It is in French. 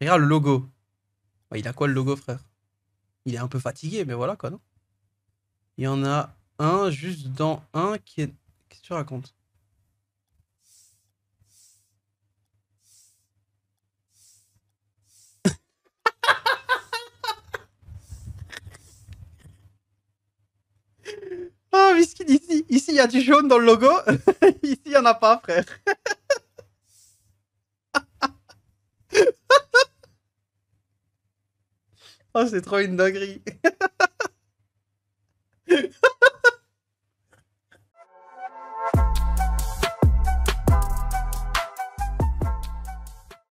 Regarde le logo. il a quoi le logo, frère Il est un peu fatigué, mais voilà quoi, non Il y en a un juste dans un qui est. Qu'est-ce que tu racontes Oh, ici, ici, il y a du jaune dans le logo. ici, il n'y en a pas, frère. Oh, c'est trop une dinguerie.